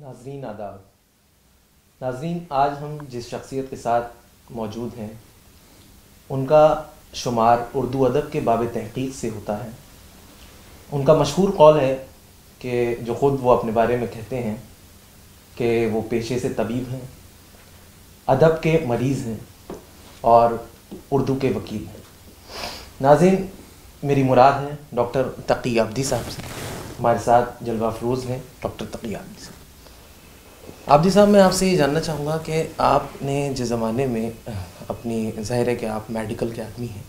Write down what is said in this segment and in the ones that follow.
नाजरीन आदाब नाजरीन आज हम जिस शख्सियत के साथ मौजूद हैं उनका शुमार उर्दू अदब के बाब तहकीक से होता है उनका मशहूर कौल है कि जो ख़ुद वो अपने बारे में कहते हैं कि वो पेशे से तबीब हैं अदब के मरीज़ हैं और उर्दू के वकील हैं नाजिन मेरी मुराद है डॉक्टर तकी अब्दी साहब से हमारे साथ जलवा फरोज़ हैं डॉक्टर तकी अब्दी साहब आबदी साहब मैं आपसे ये जानना चाहूँगा कि आपने जिस ज़माने में अपनी ज़ाहिर है कि आप मेडिकल के आदमी हैं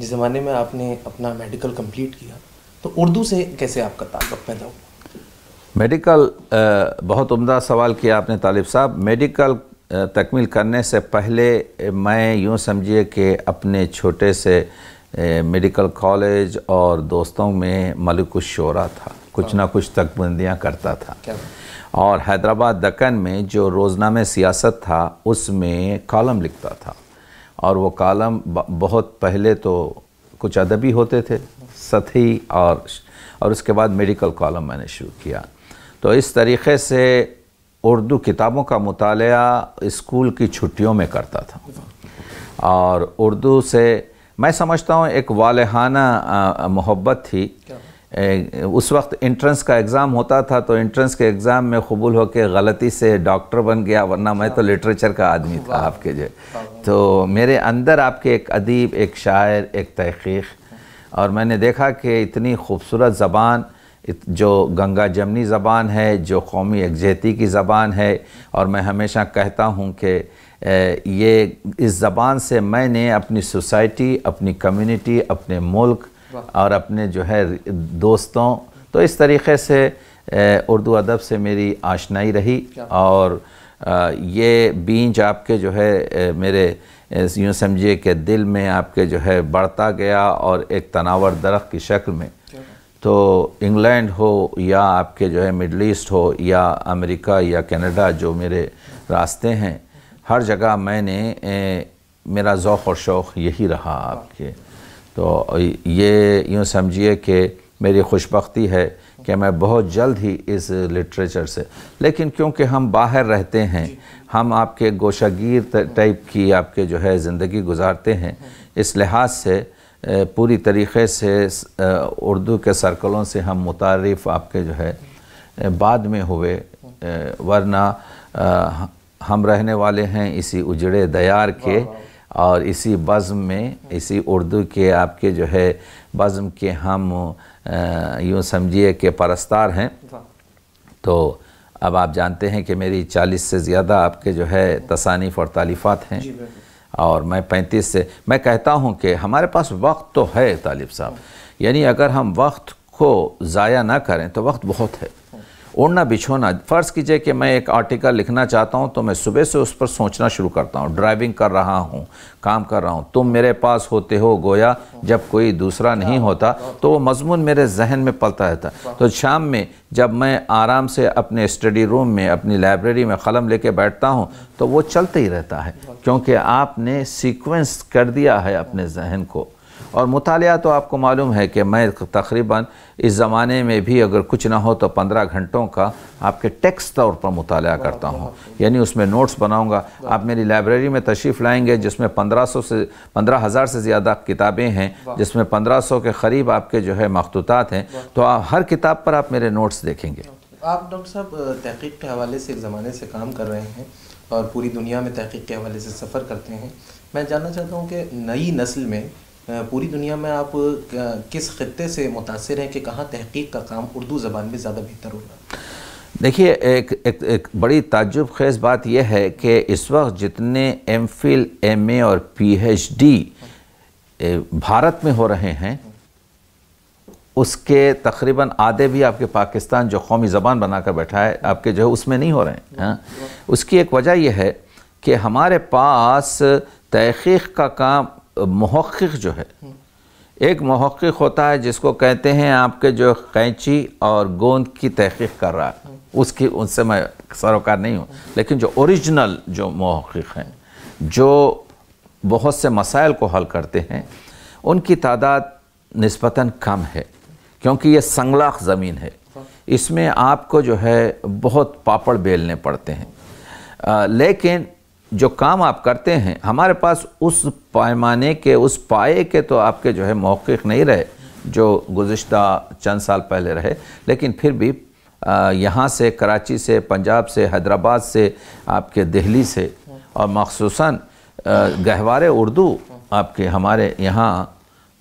जिस ज़माने में आपने अपना मेडिकल कंप्लीट किया तो उर्दू से कैसे आपका ताल्लुक पैदा हुआ मेडिकल बहुत उम्दा सवाल किया आपने तालिब साहब मेडिकल तकमील करने से पहले मैं यूँ समझिए कि अपने छोटे से मेडिकल कॉलेज और दोस्तों में मलिक शोरा था कुछ ना कुछ तकबंदियाँ करता था क्या? और हैदराबाद दक्कन में जो में सियासत था उसमें कॉलम लिखता था और वो कॉलम बहुत पहले तो कुछ अदबी होते थे सतही और और उसके बाद मेडिकल कॉलम मैंने शुरू किया तो इस तरीक़े से उर्दू किताबों का मताल स्कूल की छुट्टियों में करता था और उर्दू से मैं समझता हूँ एक वालहाना मोहब्बत थी उस वक्त इंट्रेंस का एग्ज़ाम होता था तो इंट्रेंस के एग्ज़ाम में कबूल होकर गलती से डॉक्टर बन गया वरना मैं तो लिटरेचर का आदमी था आपके जो तो मेरे अंदर आपके एक अदीब एक शायर एक तहकीक और मैंने देखा कि इतनी खूबसूरत ज़बान जो गंगा जमनी ज़बान है जो कौमी यकजहती की ज़बान है और मैं हमेशा कहता हूँ कि ये इस ज़बान से मैंने अपनी सोसाइटी अपनी कम्युनिटी अपने मुल्क और अपने जो है दोस्तों तो इस तरीके से उर्दू अदब से मेरी आशनाई रही और ये बीज आपके जो है मेरे यूँ समझिए कि दिल में आपके जो है बढ़ता गया और एक तनावर दरख्त की शक्ल में तो इंग्लैंड हो या आपके जो है मिडल ईस्ट हो या अमेरिका या कनाडा जो मेरे रास्ते हैं हर जगह मैंने ए, मेरा ओक़ और शौक़ यही रहा आपके तो ये यूँ समझिए कि मेरी खुशबी है कि मैं बहुत जल्द ही इस लिटरेचर से लेकिन क्योंकि हम बाहर रहते हैं हम आपके गोशागीर टाइप की आपके जो है ज़िंदगी गुजारते हैं हाँ। इस लिहाज से पूरी तरीके से उर्दू के सर्कलों से हम मुतारफ़ आपके जो है बाद में हुए वरना हम रहने वाले हैं इसी उजड़े दयार के और इसी बज़म में इसी उर्दू के आपके जो है बज़म के हम यूँ समझिए कि परस्तार हैं तो अब आप जानते हैं कि मेरी चालीस से ज़्यादा आपके जो है तसानीफ़ और तालीफ़ात हैं और मैं पैंतीस से मैं कहता हूँ कि हमारे पास वक्त तो है तालिब साहब यानी अगर हम वक्त को ज़ाया ना करें तो वक्त बहुत है ओढ़ना बिछोना फ़र्ज़ कीजिए कि मैं एक आर्टिकल लिखना चाहता हूँ तो मैं सुबह से उस पर सोचना शुरू करता हूँ ड्राइविंग कर रहा हूँ काम कर रहा हूँ तुम मेरे पास होते हो गोया जब कोई दूसरा नहीं होता तो वो मजमून मेरे जहन में पलता रहता तो शाम में जब मैं आराम से अपने स्टडी रूम में अपनी लाइब्रेरी में कलम लेके बैठता हूँ तो वो चलते ही रहता है क्योंकि आपने सीक्वेंस कर दिया है अपने जहन को और मुताल तो आपको मालूम है कि मैं तकरीबन इस ज़माने में भी अगर कुछ ना हो तो पंद्रह घंटों का आपके टेक्स्ट तौर पर मुताल करता हूँ यानी उसमें नोट्स बनाऊँगा आप मेरी लाइब्रेरी में तशरीफ़ लाएँगे जिसमें पंद्रह सौ से पंद्रह हज़ार से ज़्यादा किताबें हैं जिसमें पंद्रह सौ के करीब आपके जो है मखतूत हैं तो आप हर किताब पर आप मेरे नोट्स देखेंगे आप डॉक्टर साहब तहकीक के हवाले से एक ज़माने से काम कर रहे हैं और पूरी दुनिया में तहकीक के हवाले से सफ़र करते हैं मैं जानना चाहता हूँ कि नई नस्ल में पूरी दुनिया में आप किस खत्े से मुतासर हैं कि कहाँ तहकीक का काम उर्दू ज़बान में ज़्यादा बेहतर होगा देखिए एक, एक एक बड़ी ताजुब खेज बात यह है कि इस वक्त जितने एम फिल एम ए और पी एच डी भारत में हो रहे हैं उसके तकरीबन आधे भी आपके पाकिस्तान जो कौमी ज़बान बना कर बैठा है आपके जो है उसमें नहीं हो रहे हैं हाँ। उसकी एक वजह यह है कि हमारे पास तहक़ीक का काम महक़ जो है एक महक़ होता है जिसको कहते हैं आपके जो कैंची और गोंद की तहक़ीक कर रहा है उसकी उनसे मैं सरोकार नहीं हूँ लेकिन जो ओरिजिनल जो महक़ हैं जो बहुत से मसाइल को हल करते हैं उनकी तादाद नस्बता कम है क्योंकि ये संगलाख ज़मीन है इसमें आपको जो है बहुत पापड़ बेलने पड़ते हैं आ, लेकिन जो काम आप करते हैं हमारे पास उस पैमाने के उस पाए के तो आपके जो है मौक़ नहीं रहे जो गुज्त चंद साल पहले रहे लेकिन फिर भी यहाँ से कराची से पंजाब से हैदराबाद से आपके दिल्ली से और मखसूस गहवार उर्दू आपके हमारे यहाँ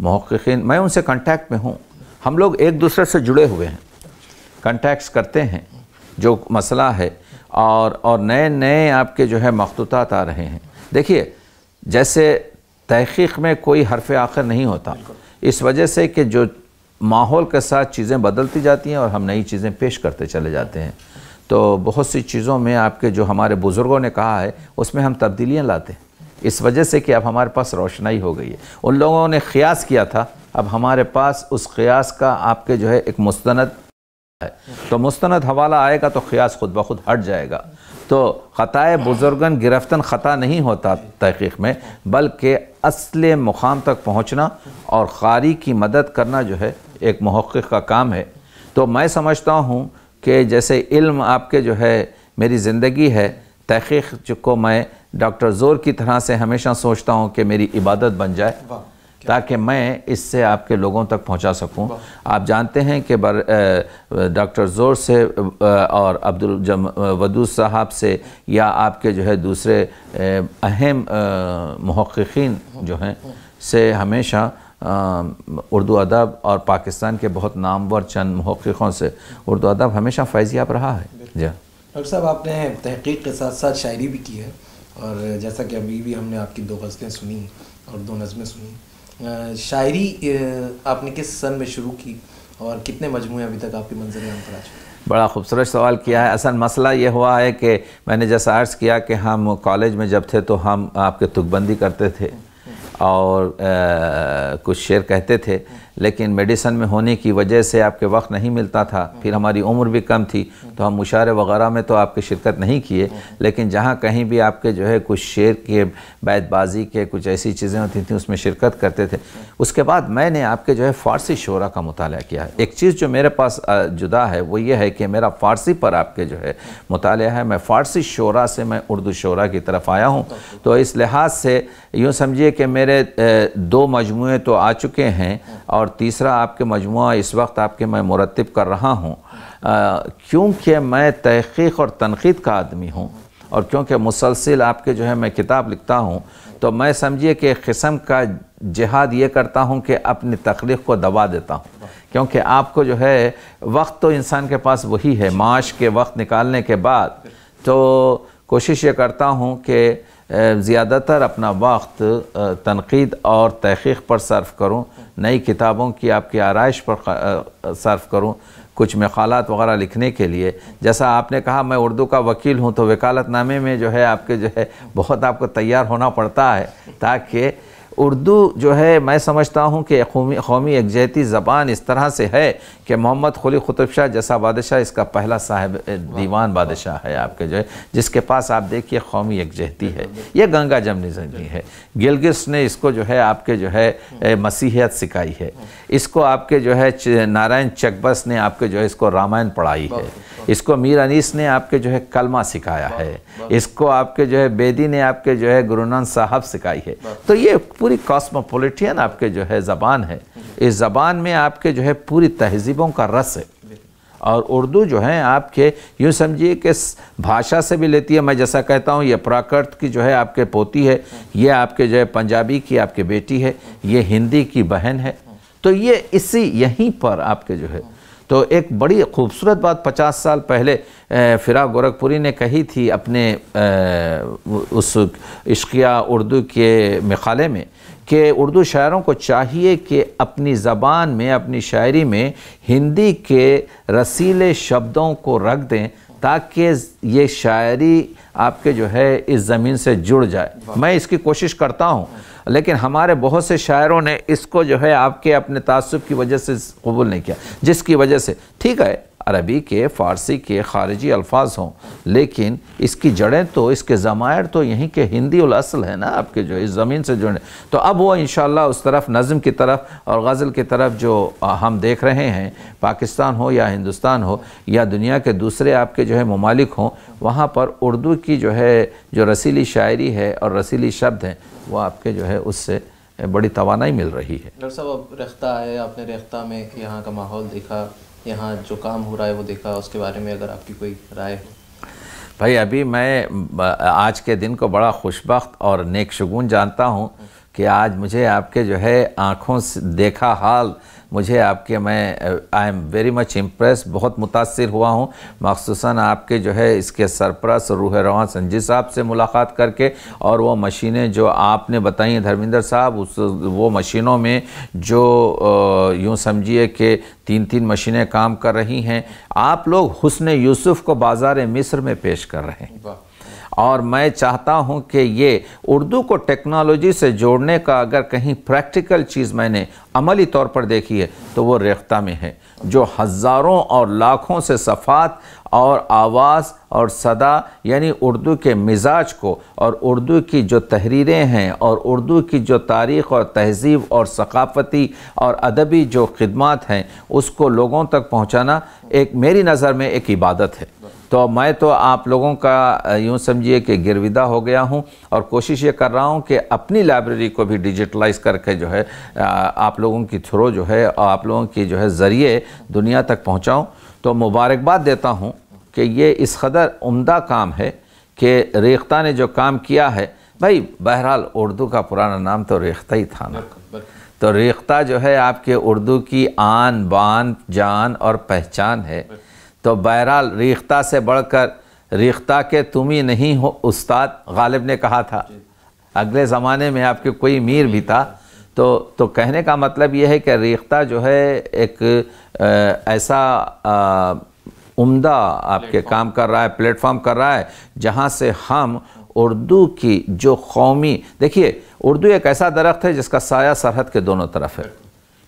मौक़िन मैं उनसे कांटेक्ट में हूँ हम लोग एक दूसरे से जुड़े हुए हैं कांटेक्ट्स करते हैं जो मसला है और और नए नए आपके जो है मखतूतात आ रहे हैं देखिए जैसे तहकीक में कोई हरफ आखिर नहीं होता इस वजह से कि जो माहौल के साथ चीज़ें बदलती जाती हैं और हम नई चीज़ें पेश करते चले जाते हैं तो बहुत सी चीज़ों में आपके जो हमारे बुज़ुर्गों ने कहा है उसमें हम तब्दीलियाँ लाते हैं इस वजह से कि अब हमारे पास रोशनाई हो गई है उन लोगों ने क़ियास किया था अब हमारे पास उस क़ियास का आपके जो है एक मुस्ंद है तो मुस्ंद हवाला आएगा तो ख़ियास खुद ब खुद हट जाएगा तो ख़तः बुजुर्गन गिरफ्तन ख़ता नहीं होता तहक़ीक़ में बल्कि असल मुकाम तक पहुँचना और क़ारी की मदद करना जो है एक महक़ का काम है तो मैं समझता हूँ कि जैसे इल्म आपके जो है मेरी ज़िंदगी है तहक़ीक़ को मैं डॉक्टर ज़ोर की तरह से हमेशा सोचता हूँ कि मेरी इबादत बन जाए ताकि मैं इससे आपके लोगों तक पहुंचा सकूं आप जानते हैं कि डॉक्टर जोर से और अब्दुल जम वदूद साहब से या आपके जो है दूसरे अहम महक्कीन जो हैं से हमेशा उर्दू अदब और पाकिस्तान के बहुत नामवर चंद महक्कों से उर्दू अदब हमेशा फैजियाब रहा है जी डॉक्टर साहब आपने तहकीक के साथ साथ शायरी भी की है और जैसा कि अभी भी हमने आपकी दो गज़लें सुनी और दो नज़में सुनी शायरी आपने किस सन में शुरू की और कितने मजमू अभी तक आपकी मंजिल में पर आ चुके बड़ा खूबसूरत सवाल किया है असल मसला ये हुआ है कि मैंने जैसा अर्ज़ किया कि हम कॉलेज में जब थे तो हम आपके तुकबंदी करते थे हम्म, हम्म। और आ, कुछ शेर कहते थे लेकिन मेडिसन में होने की वजह से आपके वक्त नहीं मिलता था फिर हमारी उम्र भी कम थी तो हम मुशारे वगैरह में तो आपके शिरकत नहीं किए लेकिन जहाँ कहीं भी आपके जो है कुछ शेर के बैतबाजी के कुछ ऐसी चीज़ें होती थी उसमें शिरकत करते थे उसके बाद मैंने आपके जो है फ़ारसी शोरा का मुताल किया है एक चीज़ जो मेरे पास जुदा है वो ये है कि मेरा फ़ारसी पर आपके जो है मुताल है मैं फ़ारसी शोरा से मैं उर्दू शोरा की तरफ आया हूँ तो इस लिहाज से यूँ समझिए कि मेरे दो मजमू तो आ चुके हैं और और तीसरा आपके मजमु इस वक्त आपके मैं मुरतब कर रहा हूँ क्योंकि मैं तहक़ीक़ और तनकीद का आदमी हूँ और क्योंकि मुसलसिल आपके जो है मैं किताब लिखता हूँ तो मैं समझिए कि एक किस्म का जिहाद ये करता हूँ कि अपनी तख्लीक को दबा देता हूँ क्योंकि आपको जो है वक्त तो इंसान के पास वही है माश के वक्त निकालने के बाद तो कोशिश ये करता हूँ कि ज़्यादातर अपना वक्त तनकीद और तहक़ीक़ पर सर्फ करूँ नई किताबों की आपकी आरइश पर सर्फ करूँ कुछ मकालत वगैरह लिखने के लिए जैसा आपने कहा मैं उर्दू का वकील हूँ तो वकालतनामे में जो है आपके जो है बहुत आपको तैयार होना पड़ता है ताकि उर्दू जो है मैं समझता हूँ कि कौमी यकजहती ज़बान इस तरह से है कि मोहम्मद खुली ख़ुतब शाह जैसा बादशाह इसका पहला साहब दीवान बादशाह है आपके जो है जिसके पास आप देखिए कौमी यकजहती है यह गंगा जमनी जंगी है गिलगिस ने इसको जो है आपके जो है मसीहत सिखाई है इसको आपके जो है नारायण चकबस ने आपके जो है इसको रामायण पढ़ाई है इसको मीर अनीस ने आपके जो है कलमा सिखाया है इसको आपके जो है बेदी ने आपके जो है गुरु नानक साहब सिखाई है तो ये पूरी कॉस्मोपोलिटियन आपके जो है ज़बान है हम्म। इस ज़बान में आपके जो है पूरी तहजीबों का रस है और उर्दू जो है आपके यूँ समझिए कि भाषा से भी लेती है मैं जैसा कहता हूँ ये प्राकृत की जो है आपके पोती है हम्म। ये आपके जो है पंजाबी की आपकी बेटी है ये हिंदी की बहन है हम्म। तो ये इसी यहीं पर आपके जो है तो एक बड़ी खूबसूरत बात 50 साल पहले फिरा गोरखपुरी ने कही थी अपने उस इश्किया उर्दू के मखाले में कि उर्दू शायरों को चाहिए कि अपनी ज़बान में अपनी शायरी में हिंदी के रसीले शब्दों को रख दें ताकि ये शायरी आपके जो है इस ज़मीन से जुड़ जाए मैं इसकी कोशिश करता हूँ लेकिन हमारे बहुत से शायरों ने इसको जो है आपके अपने तसब की वजह से कबूल नहीं किया जिसकी वजह से ठीक है अरबी के फ़ारसी के ख़ारजी अल्फाज हों लेकिन इसकी जड़ें तो इसके ज़मायर तो यहीं के हिंदी असल है ना आपके जो इस ज़मीन से जुड़े तो अब वो इन उस तरफ नज़म की तरफ और गज़ल की तरफ जो हम देख रहे हैं पाकिस्तान हो या हिंदुस्तान हो या दुनिया के दूसरे आपके जो है ममालिक हों वहाँ पर उर्दू की जो है जो रसीली शायरी है और रसीली शब्द हैं वो आपके जो है उससे बड़ी तोानाई मिल रही है डॉक्टर साहब अब रेख्ता है आपने रेख्ता में यहाँ का माहौल देखा यहाँ जो काम हो रहा है वो देखा उसके बारे में अगर आपकी कोई राय हो भाई अभी मैं आज के दिन को बड़ा खुशबक और नेक शगुन जानता हूँ कि आज मुझे आपके जो है आँखों से देखा हाल मुझे आपके मैं I am very much impress बहुत मुतासर हुआ हूँ मखसूस आपके जो है इसके सरपरस रूह रवान संजी साहब से मुलाकात करके और वो मशीनें जो आपने बताई हैं धर्मिंदर साहब उस वो मशीनों में जो यूँ समझिए कि तीन तीन मशीनें काम कर रही हैं आप लोग हुसन यूसुफ़ को बाज़ार मिस्र में पेश कर रहे हैं और मैं चाहता हूं कि ये उर्दू को टेक्नोलॉजी से जोड़ने का अगर कहीं प्रैक्टिकल चीज़ मैंने अमली तौर पर देखी है तो वो रेख्ता में है जो हज़ारों और लाखों से सफ़ात और आवाज़ और सदा यानी उर्दू के मिजाज को और उर्दू की जो तहरीरें हैं और उर्दू की जो तारीख़ और तहजीब और सकाफ़ती और अदबी जो खदमात हैं उसको लोगों तक पहुँचाना एक मेरी नज़र में एक इबादत है तो मैं तो आप लोगों का यूँ समझिए कि गिरविदा हो गया हूँ और कोशिश ये कर रहा हूँ कि अपनी लाइब्रेरी को भी डिजिटलाइज करके जो है आप लोगों की थ्रो जो है आप लोगों की जो है ज़रिए दुनिया तक पहुँचाऊँ तो मुबारकबाद देता हूँ कि ये इस कदर उमदा काम है कि रेख्ता ने जो काम किया है भाई बहरहाल उर्दू का पुराना नाम तो रेख्ता ही था ना तो रेख्ता जो है आपके उर्दू की आन बान जान और पहचान है तो बहरहाल रिख्ता से बढ़कर रिख्ता के तुम ही नहीं हो उस्ताद गालिब ने कहा था अगले ज़माने में आपके कोई मीर भी था तो तो कहने का मतलब यह है कि रिख्ता जो है एक ऐसा उम्दा आपके काम कर रहा है प्लेटफॉर्म कर रहा है जहाँ से हम उर्दू की जो कौमी देखिए उर्दू एक ऐसा दरख्त है जिसका साया सरहद के दोनों तरफ है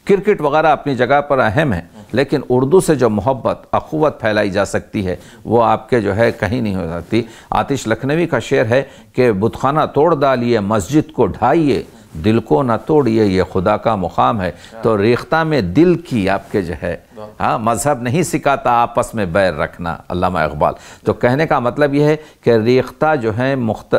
क्रिकेट वगैरह अपनी जगह पर अहम है लेकिन उर्दू से जो मोहब्बत अखुवत फैलाई जा सकती है वो आपके जो है कहीं नहीं हो सकती आतिश लखनवी का शेर है कि बुतखाना तोड़ डालिए मस्जिद को ढाइए दिल को ना तोड़िए ये खुदा का मुकाम है हाँ। तो रेख्ता में दिल की आपके जो है हाँ।, हाँ मज़हब नहीं सिखाता आपस में बैर रखना अल्लामा इकबाल तो कहने का मतलब यह है कि रेख्ता जो है मुख्त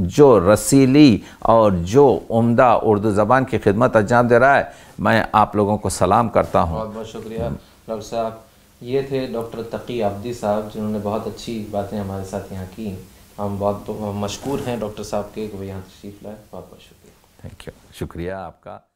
जो रसीली और जो उम्दा उर्दू ज़बान की खिदमत अंजाम दे रहा है मैं आप लोगों को सलाम करता हूँ बहुत बहुत शुक्रिया डॉक्टर साहब ये थे डॉक्टर तकी अब्दी साहब जिन्होंने बहुत अच्छी बातें हमारे साथ यहाँ की हम बहुत मशहूर हैं डॉक्टर साहब के वो यहाँ तशरीफ़ लाए बहुत बहुत शुक्रिया थैंक यू शुक्रिया आपका